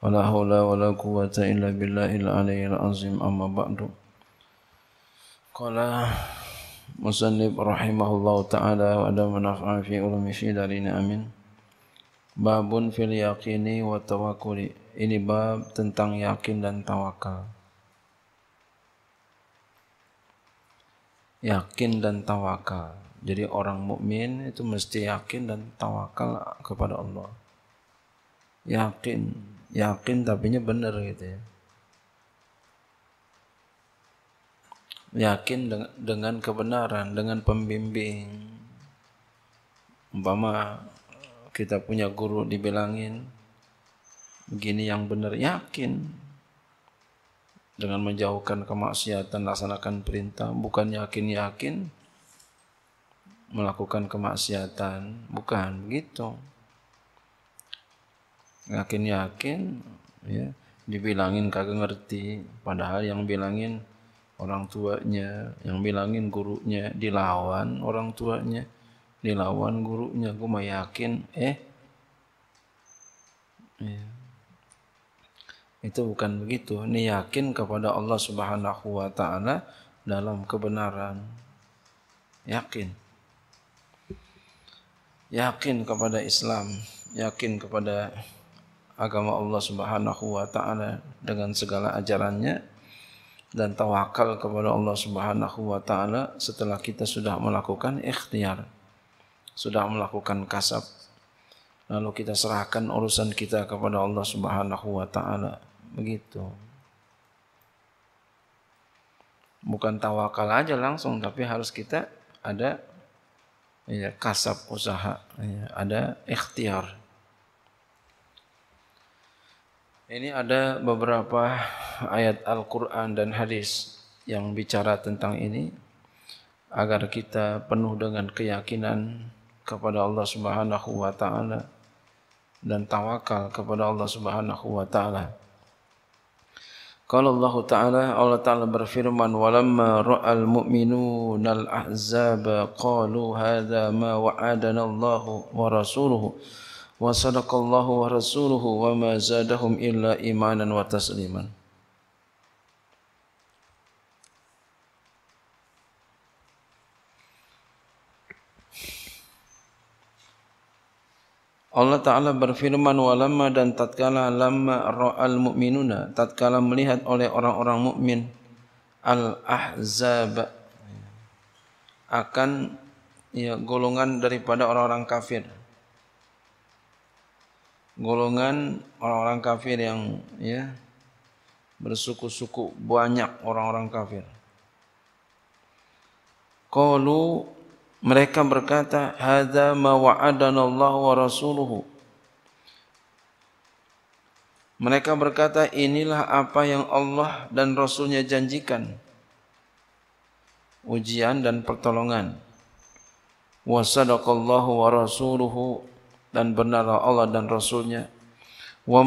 ولا حول ولا قوة إلا بالله العلي العظيم أما بعد قال مسنب رحمه الله تعالى وأدم نفع في علم في دارين أمين باب في اليقين والتوكل Ini bab tentang yakin dan tawakal. Yakin dan tawakal. Jadi orang mukmin itu mesti yakin dan tawakal kepada Allah. Yakin yakin tapi nya benar gitu ya yakin dengan, dengan kebenaran dengan pembimbing umpama kita punya guru dibilangin begini yang benar yakin dengan menjauhkan kemaksiatan laksanakan perintah bukan yakin yakin melakukan kemaksiatan bukan begitu yakin-yakin ya dibilangin kagak ngerti padahal yang bilangin orang tuanya yang bilangin gurunya dilawan orang tuanya dilawan gurunya Gua mah yakin eh ya. itu bukan begitu ini yakin kepada Allah Subhanahu wa taala dalam kebenaran yakin yakin kepada Islam yakin kepada agama Allah Subhanahu wa taala dengan segala ajarannya dan tawakal kepada Allah Subhanahu wa taala setelah kita sudah melakukan ikhtiar sudah melakukan kasab lalu kita serahkan urusan kita kepada Allah Subhanahu wa taala begitu bukan tawakal aja langsung tapi harus kita ada ya kasab usaha ya, ada ikhtiar Ini ada beberapa ayat Al-Quran dan hadis yang bicara tentang ini agar kita penuh dengan keyakinan kepada Allah Subhanahu wa taala dan tawakal kepada Allah Subhanahu wa taala. Kalau Allah Ta'ala Allah Ta'ala berfirman Walamma ra'al mu'minun al-ahzaba Qalu hadha ma wa'adana Allah wa rasuluhu wa sadaqallahu wa rasuluhu wa ma zadahum illa imanan wa tasliman. Allah Ta'ala berfirman walamma dan tatkala lamma ra'al mu'minuna tatkala melihat oleh orang-orang mukmin al-ahzab akan ya, golongan daripada orang-orang kafir golongan orang-orang kafir yang ya bersuku-suku banyak orang-orang kafir. Qalu mereka berkata hadza ma wa'adana Allah wa rasuluhu. Mereka berkata inilah apa yang Allah dan rasulnya janjikan. Ujian dan pertolongan. Wa sadaqallahu wa rasuluhu dan benarlah Allah dan Rasulnya. Wa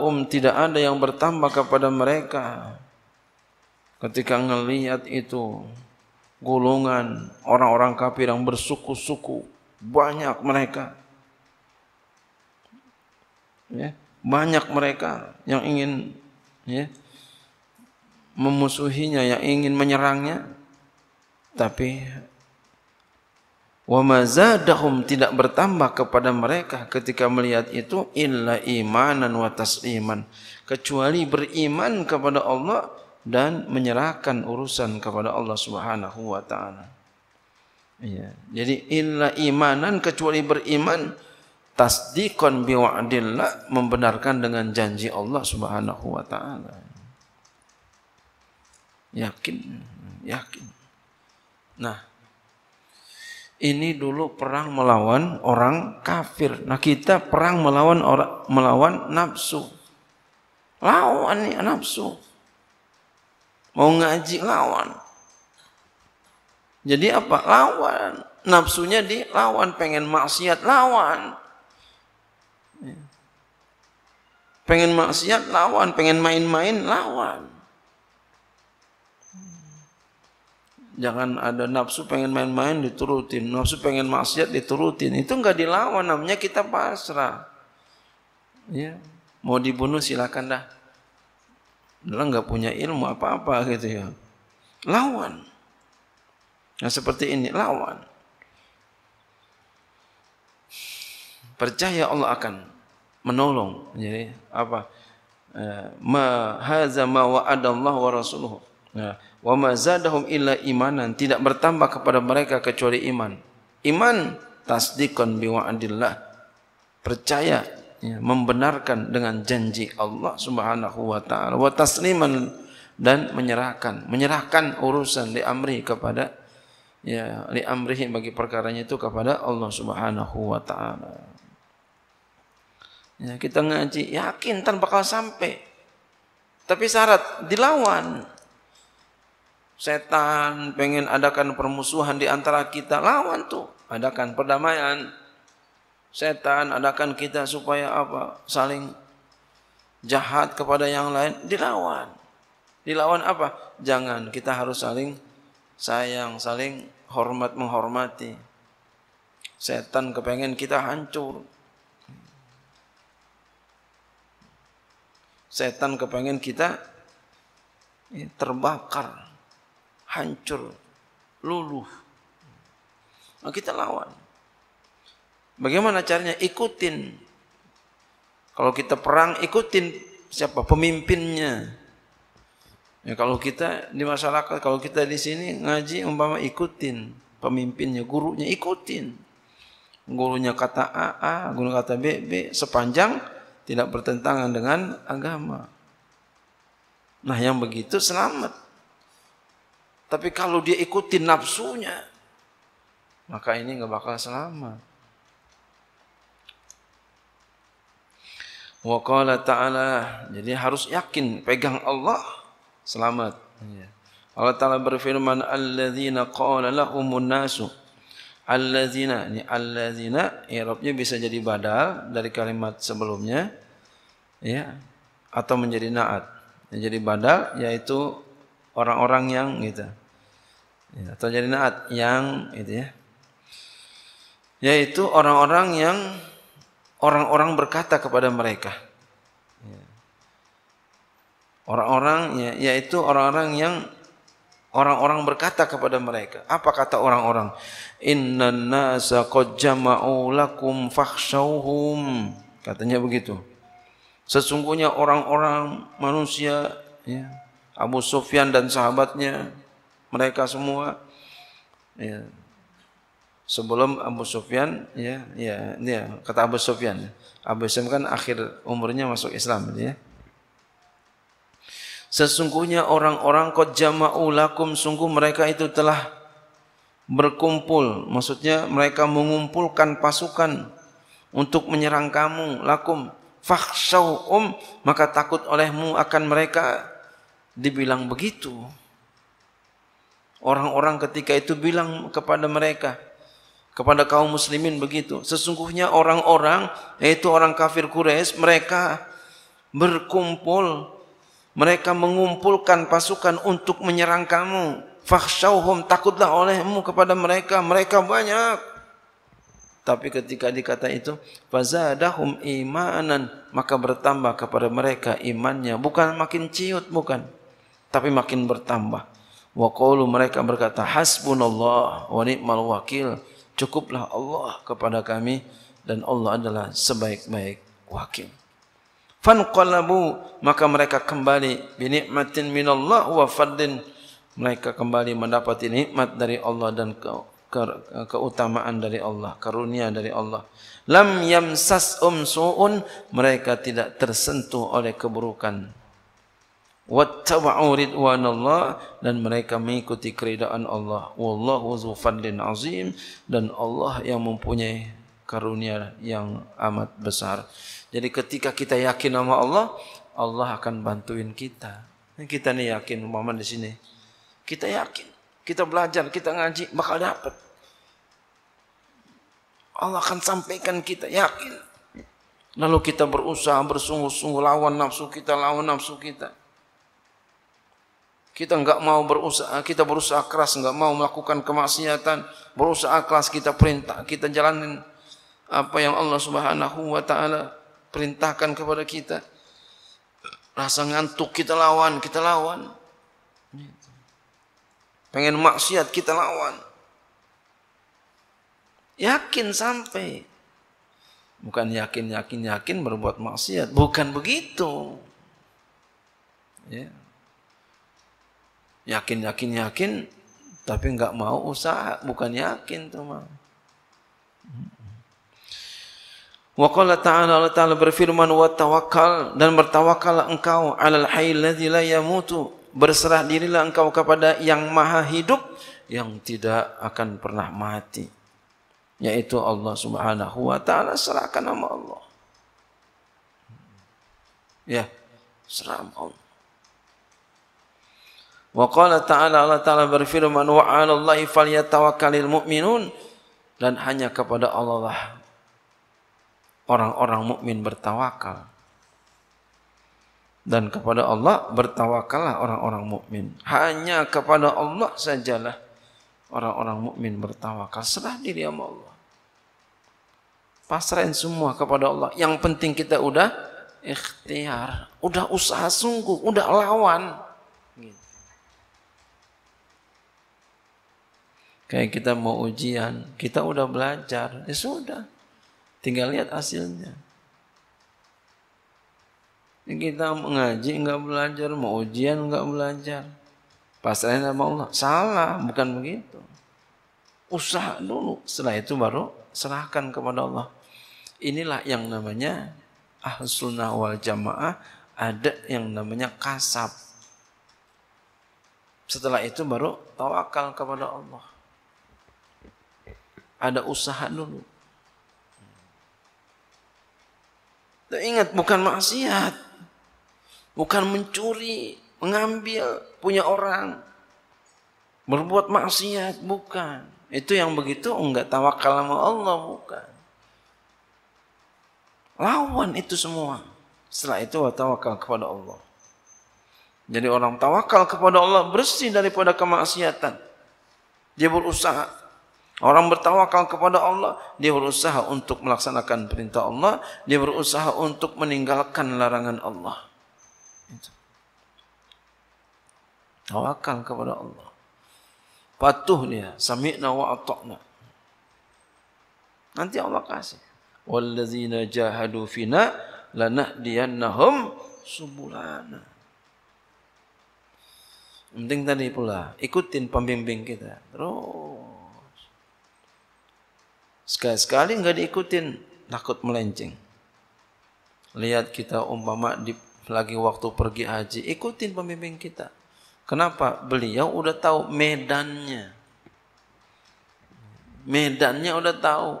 um tidak ada yang bertambah kepada mereka ketika melihat itu golongan orang-orang kafir yang bersuku-suku banyak mereka. Ya, banyak mereka yang ingin ya, memusuhinya, yang ingin menyerangnya. Tapi wa mazadahum tidak bertambah kepada mereka ketika melihat itu illa imanan wa tasliman kecuali beriman kepada Allah dan menyerahkan urusan kepada Allah Subhanahu wa taala. Ya. Jadi illa imanan kecuali beriman tasdiqan bi membenarkan dengan janji Allah Subhanahu wa taala. Yakin, yakin. Nah, ini dulu perang melawan orang kafir. Nah kita perang melawan orang melawan nafsu. Lawan nih nafsu. Mau ngaji lawan. Jadi apa? Lawan. Nafsunya lawan. Pengen maksiat lawan. Pengen maksiat lawan. Pengen main-main lawan. Jangan ada nafsu pengen main-main diturutin, nafsu pengen maksiat diturutin. Itu nggak dilawan namanya kita pasrah. Ya, mau dibunuh silakan dah. dalam nggak punya ilmu apa-apa gitu ya. Lawan. Nah seperti ini lawan. Percaya Allah akan menolong. Jadi apa? Eh, ma hadza ma wa'adallahu wa rasuluhu Ya. Wa ma zadahum illa imanan tidak bertambah kepada mereka kecuali iman. Iman tasdiqan bi wa'dillah. Percaya ya, membenarkan dengan janji Allah Subhanahu wa taala wa tasliman dan menyerahkan menyerahkan urusan li amri kepada ya li amrihi bagi perkaranya itu kepada Allah Subhanahu wa taala. Ya, kita ngaji yakin tanpa bakal sampai. Tapi syarat dilawan. setan pengen adakan permusuhan di antara kita lawan tuh adakan perdamaian setan adakan kita supaya apa saling jahat kepada yang lain dilawan dilawan apa jangan kita harus saling sayang saling hormat menghormati setan kepengen kita hancur setan kepengen kita eh, terbakar hancur, luluh. Nah, kita lawan. Bagaimana caranya? Ikutin. Kalau kita perang, ikutin siapa pemimpinnya. Ya, kalau kita di masyarakat, kalau kita di sini ngaji, umpama ikutin pemimpinnya, gurunya ikutin. Gurunya kata A, A, guru kata B, B, sepanjang tidak bertentangan dengan agama. Nah yang begitu selamat. Tapi kalau dia ikuti nafsunya, maka ini nggak bakal selamat. Wa qala ta'ala, jadi harus yakin pegang Allah selamat. Iya. Allah Ta'ala berfirman, "Alladzina qala lahumun nasu" Alladzina ini alladzina i'rabnya bisa jadi badal dari kalimat sebelumnya ya atau menjadi naat. Jadi badal yaitu orang-orang yang gitu ya, atau jadi naat yang itu ya yaitu orang-orang yang orang-orang berkata kepada mereka ya. orang-orang ya, yaitu orang-orang yang orang-orang berkata kepada mereka apa kata orang-orang innan nasa qad jama'u lakum fakhshawhum katanya begitu sesungguhnya orang-orang manusia ya Abu Sufyan dan sahabatnya, mereka semua. Ya. Sebelum Abu Sufyan, ya, ya, ini ya, kata Abu Sufyan, Abu Sufyan kan akhir umurnya masuk Islam, ya. Sesungguhnya orang-orang qad jama'u lakum sungguh mereka itu telah berkumpul. Maksudnya mereka mengumpulkan pasukan untuk menyerang kamu lakum fakhshawum maka takut olehmu akan mereka dibilang begitu. Orang-orang ketika itu bilang kepada mereka, kepada kaum muslimin begitu. Sesungguhnya orang-orang, yaitu orang kafir Quraisy mereka berkumpul, mereka mengumpulkan pasukan untuk menyerang kamu. Fakhshauhum, takutlah olehmu kepada mereka. Mereka banyak. Tapi ketika dikata itu, fazadahum imanan, maka bertambah kepada mereka imannya. Bukan makin ciut, Bukan tapi makin bertambah. Wa qalu mereka berkata hasbunallah wa ni'mal wakil. Cukuplah Allah kepada kami dan Allah adalah sebaik-baik wakil. Fanqalabu maka mereka kembali binikmatin minallah wa fadlin mereka kembali mendapat nikmat dari Allah dan ke, ke, ke, keutamaan dari Allah, karunia dari Allah. Lam yamsas um mereka tidak tersentuh oleh keburukan wattaba'u ridwanallah dan mereka mengikuti keridaan Allah wallahu dzul fadlin azim dan Allah yang mempunyai karunia yang amat besar jadi ketika kita yakin sama Allah Allah akan bantuin kita kita ni yakin umpama di sini kita yakin kita belajar kita ngaji bakal dapat Allah akan sampaikan kita yakin lalu kita berusaha bersungguh-sungguh lawan nafsu kita lawan nafsu kita kita enggak mau berusaha kita berusaha keras enggak mau melakukan kemaksiatan berusaha keras kita perintah kita jalanin apa yang Allah Subhanahu wa taala perintahkan kepada kita rasa ngantuk kita lawan kita lawan pengen maksiat kita lawan yakin sampai bukan yakin yakin yakin berbuat maksiat bukan begitu ya yeah yakin yakin yakin tapi enggak mau usaha bukan yakin tuh mah Wa qala ta'ala Allah ta'ala berfirman wa tawakkal dan bertawakal engkau alal hayy alladzi la yamutu berserah dirilah engkau kepada yang maha hidup yang tidak akan pernah mati yaitu Allah Subhanahu wa taala serahkan nama Allah ya serahkan Allah Wa qala ta'ala Allah ta'ala berfirman wa 'ala Allahi falyatawakkalul mu'minun dan hanya kepada Allah lah orang-orang mukmin bertawakal. Dan kepada Allah bertawakallah orang-orang mukmin. Hanya kepada Allah sajalah orang-orang mukmin bertawakal. Serah diri sama Allah. Pasrahin semua kepada Allah. Yang penting kita udah ikhtiar, udah usaha sungguh, udah lawan. Kayak kita mau ujian, kita udah belajar, ya eh, sudah. Tinggal lihat hasilnya. Ya, kita mengaji nggak belajar, mau ujian nggak belajar. Pasalnya sama Allah. Salah, bukan begitu. Usaha dulu, setelah itu baru serahkan kepada Allah. Inilah yang namanya ahsunah wal jamaah, ada yang namanya kasab. Setelah itu baru tawakal kepada Allah ada usaha dulu. Dan ingat bukan maksiat. Bukan mencuri, mengambil punya orang. Berbuat maksiat bukan. Itu yang begitu enggak tawakal sama Allah bukan. Lawan itu semua. Setelah itu tawakal kepada Allah. Jadi orang tawakal kepada Allah bersih daripada kemaksiatan. Dia berusaha Orang bertawakal kepada Allah, dia berusaha untuk melaksanakan perintah Allah, dia berusaha untuk meninggalkan larangan Allah. Tawakal kepada Allah. Patuh dia, sami'na wa ata'na. Nanti Allah kasih. Wallazina jahadu fina lanahdiyannahum subulana. Penting tadi pula, ikutin pembimbing kita. Terus Sekali-sekali nggak diikutin, takut melenceng. Lihat kita umpama di, lagi waktu pergi haji, ikutin pemimpin kita. Kenapa? Beliau udah tahu medannya. Medannya udah tahu.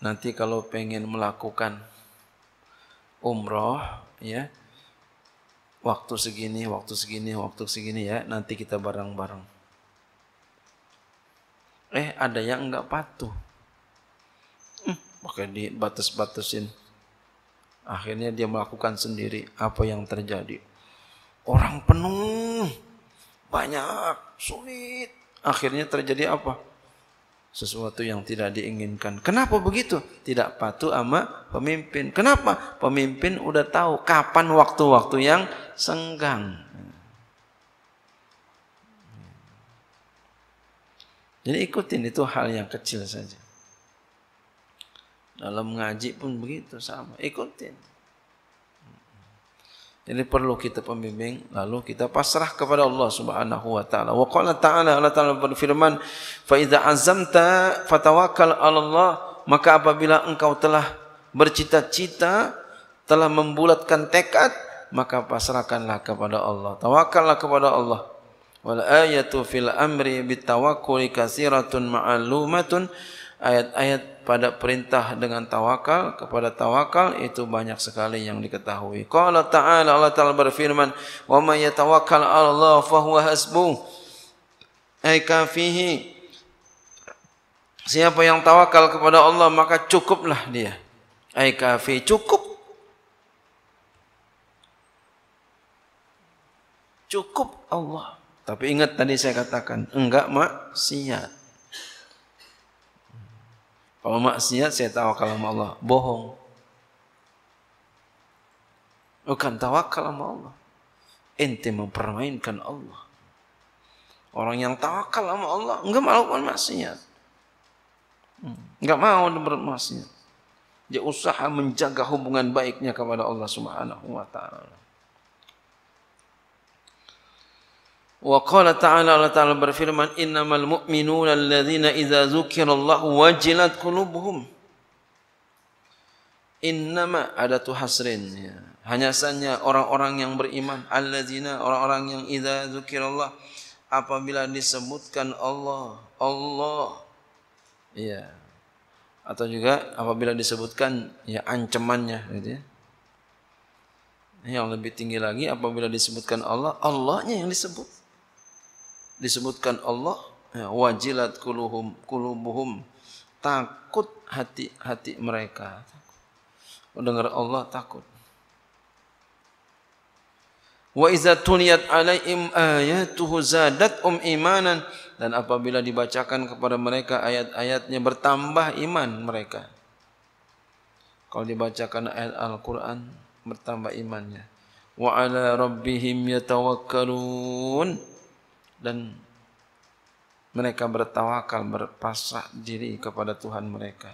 Nanti kalau pengen melakukan umroh, ya, waktu segini, waktu segini, waktu segini ya, nanti kita bareng-bareng eh ada yang nggak patuh hmm, di batas batasin akhirnya dia melakukan sendiri apa yang terjadi orang penuh banyak sulit akhirnya terjadi apa sesuatu yang tidak diinginkan. Kenapa begitu? Tidak patuh sama pemimpin. Kenapa? Pemimpin udah tahu kapan waktu-waktu yang senggang. Jadi ikutin itu hal yang kecil saja. Dalam mengaji pun begitu sama, ikutin. Jadi perlu kita pembimbing lalu kita pasrah kepada Allah Subhanahu wa taala. Wa qala ta'ala Allah taala berfirman, "Fa idza azamta fatawakkal 'ala Allah." Maka apabila engkau telah bercita-cita, telah membulatkan tekad, maka pasrahkanlah kepada Allah. Tawakallah kepada Allah. Wal ayatu fil amri bitawakkuli katsiratun ma'lumatun. Ayat-ayat pada perintah dengan tawakal kepada tawakal itu banyak sekali yang diketahui. Qala ta'ala Allah Ta'ala berfirman, "Wa may yatawakkal 'ala Allah fa huwa hasbuh." Ai kafihi. Siapa yang tawakal kepada Allah maka cukuplah dia. Ai kafi cukup. Cukup Allah. Tapi ingat tadi saya katakan, enggak maksiat. Kalau maksiat saya tawakal sama Allah, bohong. Bukan tawakal sama Allah. Ente mempermainkan Allah. Orang yang tawakal sama Allah, enggak mau lakukan maksiat. Hmm, enggak mau bermaksiat. Dia usaha menjaga hubungan baiknya kepada Allah Subhanahu wa taala. Wa qala ta'ala Allah ta'ala berfirman innamal mu'minuna alladhina idza dzukirallahu wajilat qulubuhum. Innama ada tu hasrin ya. Hanya saja orang-orang yang beriman alladzina orang-orang yang idza dzukirallah apabila disebutkan Allah Allah ya atau juga apabila disebutkan ya ancamannya gitu ya yang lebih tinggi lagi apabila disebutkan Allah Allahnya yang disebut disebutkan Allah ya, wajilat kuluhum kulubuhum takut hati hati mereka mendengar Allah takut wa iza tuniyat alaihim ayatuhu zadat um imanan dan apabila dibacakan kepada mereka ayat-ayatnya bertambah iman mereka kalau dibacakan ayat Al-Quran bertambah imannya wa ala rabbihim yatawakkalun dan mereka bertawakal, berpasrah diri kepada Tuhan mereka.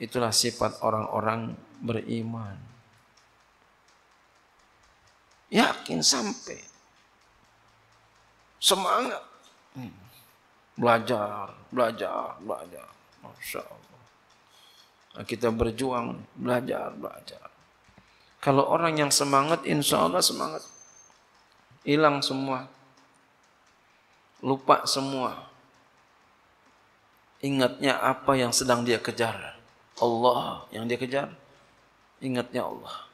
Itulah sifat orang-orang beriman. Yakin sampai. Semangat. Hmm. Belajar, belajar, belajar. Masya Allah. Kita berjuang, belajar, belajar. Kalau orang yang semangat, insya Allah semangat. Hilang semua lupa semua. Ingatnya apa yang sedang dia kejar. Allah yang dia kejar. Ingatnya Allah.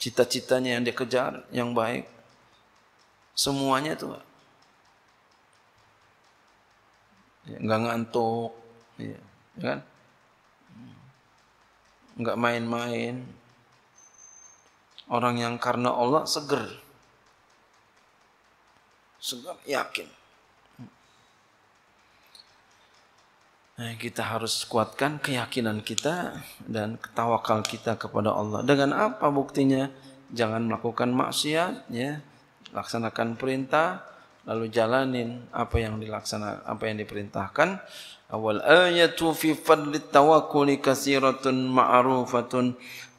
Cita-citanya yang dia kejar, yang baik. Semuanya itu. Enggak ya, ngantuk. Ya, ya kan? Enggak main-main. Orang yang karena Allah seger sebab yakin. Eh, kita harus kuatkan keyakinan kita dan ketawakal kita kepada Allah. Dengan apa buktinya? Jangan melakukan maksiat, ya. Laksanakan perintah, lalu jalanin apa yang dilaksana apa yang diperintahkan awal ayatu fi fadli tawakkul katsiratun ma'rufatun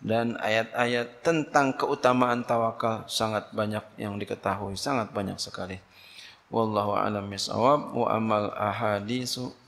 dan ayat-ayat tentang keutamaan tawakal sangat banyak yang diketahui sangat banyak sekali Wallahu alam bisawab wa amal ahadisu